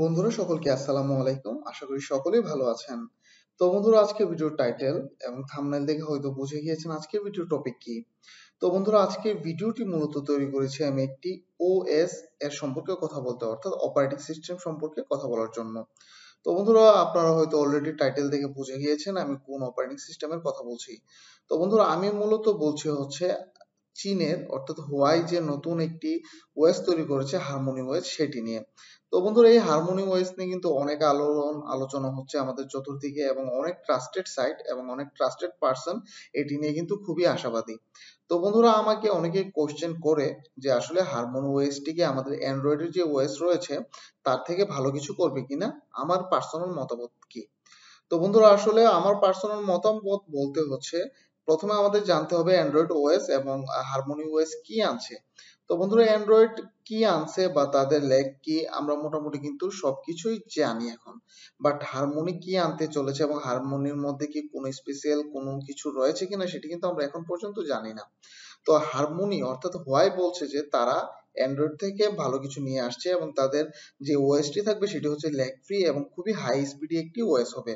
বন্ধুরা সকলকে আসসালামু আলাইকুম আশা করি সকলেই ভালো আছেন তো বন্ধুরা আজকের ভিডিওর টাইটেল এবং থাম্বনেল দেখে হয়তো বুঝে গিয়েছেন আজকের ভিডিও টপিক কি তো বন্ধুরা আজকে ভিডিওটি মূলত তৈরি করেছি আমি একটি ওএস এর সম্পর্কে কথা বলতে অর্থাৎ অপারেটিং সিস্টেম সম্পর্কে কথা বলার জন্য তো বন্ধুরা আপনারা হয়তো অলরেডি টাইটেল দেখে বুঝে গিয়েছেন আমি কোন অপারেটিং সিস্টেমের কথা বলছি তো বন্ধুরা আমি মূলত বলছি হচ্ছে চীনের অর্থাৎ হোয়াই যে নতুন একটি ওয়েস তৈরি করেছে হারমোনি ওয়েস সেটি নিয়ে তো বন্ধুরা এই হারমোনি ওয়েস নিয়ে কিন্তু অনেক আলোড়ন আলোচনা হচ্ছে আমাদের চতুর্দিকে এবং অনেক ট্রাস্টেড সাইট এবং অনেক ট্রাস্টেড পার্সন এটি নিয়ে কিন্তু খুবই আশাবাদী তো বন্ধুরা আমাকে অনেকে কোশ্চেন করে যে আসলে হারমোনি ওয়েসটি কি আমাদের অ্যান্ড্রয়েডের যে ওয়েস রয়েছে তার থেকে ভালো কিছু করবে কিনা আমার পার্সোনাল মতামত কি তো বন্ধুরা আসলে আমার পার্সোনাল মতামত বলতে হচ্ছে প্রথমে আমাদের জানতে হবে অ্যান্ড্রয়েড ওএস এবং হারমোনি ওএস কি আনছে তো বন্ধুরা অ্যান্ড্রয়েড কি আনছে বা তাদের লেগ কি আমরা মোটামুটি কিন্তু সবকিছুই জানি এখন বাট হারমোনি কি আনতে চলেছে এবং হারমোনির মধ্যে কি কোনো স্পেশাল কোনো কিছু রয়েছে কিনা সেটি কিন্তু আমরা এখন পর্যন্ত জানি না তো হারমোনি অর্থাৎ হোয়াই বলছে যে তারা অ্যান্ড্রয়েড থেকে ভালো কিছু নিয়ে আসছে এবং তাদের যে ওএসটি থাকবে সেটি হচ্ছে ল্যাগ ফ্রি এবং খুবই হাই স্পিডি একটি ওএস হবে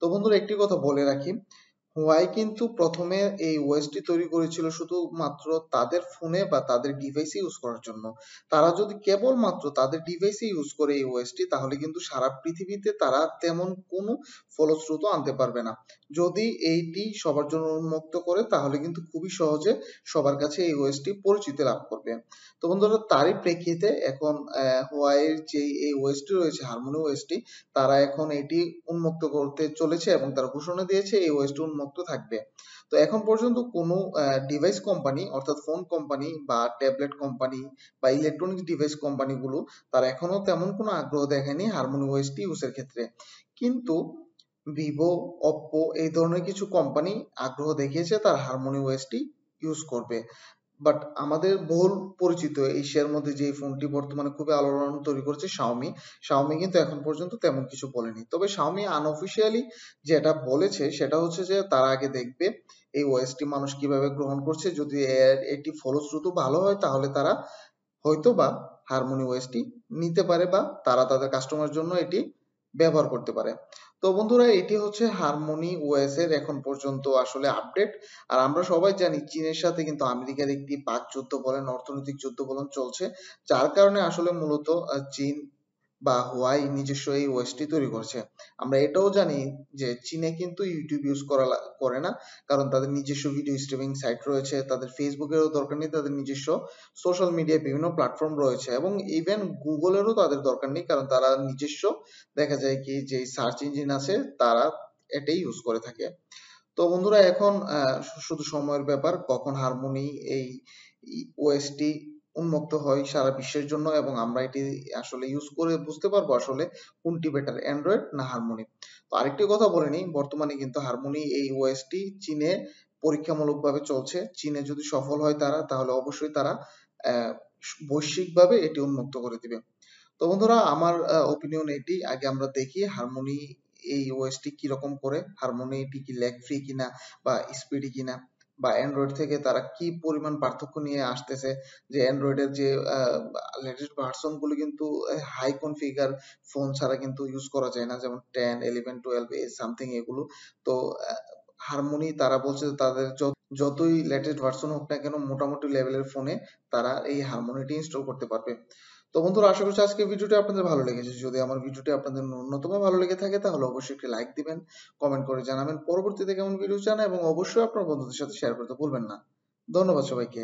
তো বন্ধুরা একটি কথা বলে রাখি হুয়াই কিন্তু প্রথমে এই ওএসটি তৈরি করেছিল শুধুমাত্র তাদের ফোনে বা তাদের ডিভাইসে ইউজ করার জন্য তারা যদি কেবলমাত্র তাদের ডিভাইসে ইউজ করে এই ওএসটি তাহলে কিন্তু সারা পৃথিবীতে তারা তেমন কোনো ফলশ্রুত আনতে পারবে না যদি এইটি সবার জন্য উন্মুক্ত করে তাহলে কিন্তু খুবই সহজে সবার কাছে এই ওএসটি পরিচিতি লাভ করবে তো বন্ধুরা তারই প্রেক্ষিতে এখন হোয়াইয়ের যে এই ওএসটি রয়েছে হারমোনি ওএসটি তারা এখন এটি উন্মুক্ত করতে চলেছে এবং তারা ঘোষণা দিয়েছে এই ওএসটি উন্মুক্ত মুক্ত থাকবে তো এখন পর্যন্ত কোন ডিভাইস কোম্পানি অর্থাৎ ফোন কোম্পানি বা ট্যাবলেট কোম্পানি বা ইলেকট্রনিক ডিভাইস কোম্পানিগুলো তারা এখনো তেমন কোনো আগ্রহ দেখেনি হারমোনি ওয়েস্ট ইউজের ক্ষেত্রে কিন্তু ভিভো oppo এই ধরনের কিছু কোম্পানি আগ্রহ দেখিয়েছে তার হারমোনি টি ইউজ করবে বাট আমাদের বহুল পরিচিত এশিয়ার মধ্যে যে ফোনটি বর্তমানে খুবই আলোড়ন তৈরি করছে শাওমি শাওমি কিন্তু এখন পর্যন্ত তেমন কিছু বলেনি তবে শাওমি আনঅফিসিয়ালি যেটা বলেছে সেটা হচ্ছে যে তার আগে দেখবে এই টি মানুষ কিভাবে গ্রহণ করছে যদি এটি ফলশ্রুত ভালো হয় তাহলে তারা হয়তো বা হারমোনি টি নিতে পারে বা তারা তাদের কাস্টমার জন্য এটি ব্যবহার করতে পারে তো বন্ধুরা এটি হচ্ছে হারমোনি ওএস এর এখন পর্যন্ত আসলে আপডেট আর আমরা সবাই জানি চীনের সাথে কিন্তু আমেরিকার একটি বাক যুদ্ধ বলেন অর্থনৈতিক যুদ্ধ বলেন চলছে যার কারণে আসলে মূলত চীন বা হোয়াই নিজস্ব এই ওয়েস্টটি তৈরি করছে আমরা এটাও জানি যে চীনে কিন্তু ইউটিউব ইউজ করা করে না কারণ তাদের নিজস্ব ভিডিও স্ট্রিমিং সাইট রয়েছে তাদের ফেসবুকেরও দরকার নেই তাদের নিজস্ব সোশ্যাল মিডিয়া বিভিন্ন প্ল্যাটফর্ম রয়েছে এবং ইভেন গুগলেরও তাদের দরকার নেই কারণ তারা নিজস্ব দেখা যায় কি যে সার্চ ইঞ্জিন আছে তারা এটাই ইউজ করে থাকে তো বন্ধুরা এখন শুধু সময়ের ব্যাপার কখন হারমোনি এই ওয়েস্টটি উন্মুক্ত হয় সারা বিশ্বের জন্য এবং আমরা এটি আসলে ইউজ করে বুঝতে পারবো আসলে কোনটি বেটার অ্যান্ড্রয়েড না হারমোনি তো আরেকটি কথা বলে নিই বর্তমানে কিন্তু হারমোনি এই ওএসটি চীনে পরীক্ষামূলকভাবে চলছে চীনে যদি সফল হয় তারা তাহলে অবশ্যই তারা বৈশ্বিকভাবে এটি উন্মুক্ত করে দিবে তো বন্ধুরা আমার ওপিনিয়ন এটি আগে আমরা দেখি হারমোনি এই ওএসটি কিরকম করে হারমোনি এটি কি ল্যাগ ফ্রি কিনা বা স্পিডি কিনা বা অ্যান্ড্রয়েড থেকে তারা কি পরিমাণ পার্থক্য নিয়ে আসতেছে যে অ্যান্ড্রয়েডের যে লেটেস্ট ভার্সন গুলো কিন্তু হাই কনফিগার ফোন ছাড়া কিন্তু ইউজ করা যায় না যেমন টেন ইলেভেন টুয়েলভ সামথিং এগুলো তো হারমোনি তারা বলছে তাদের যতই লেটেস্ট ভার্সন হোক না কেন মোটামুটি লেভেলের ফোনে তারা এই হারমোনিটি ইনস্টল করতে পারবে তো বন্ধুরা আশা করছি আজকে ভিডিওটি আপনাদের ভালো লেগেছে যদি আমার ভিডিওটি আপনাদের ন্যূনতম ভালো লেগে থাকে তাহলে অবশ্যই একটি লাইক দিবেন কমেন্ট করে জানাবেন পরবর্তীতে কেমন ভিডিও চান এবং অবশ্যই আপনার বন্ধুদের সাথে শেয়ার করতে ভুলবেন না ধন্যবাদ সবাইকে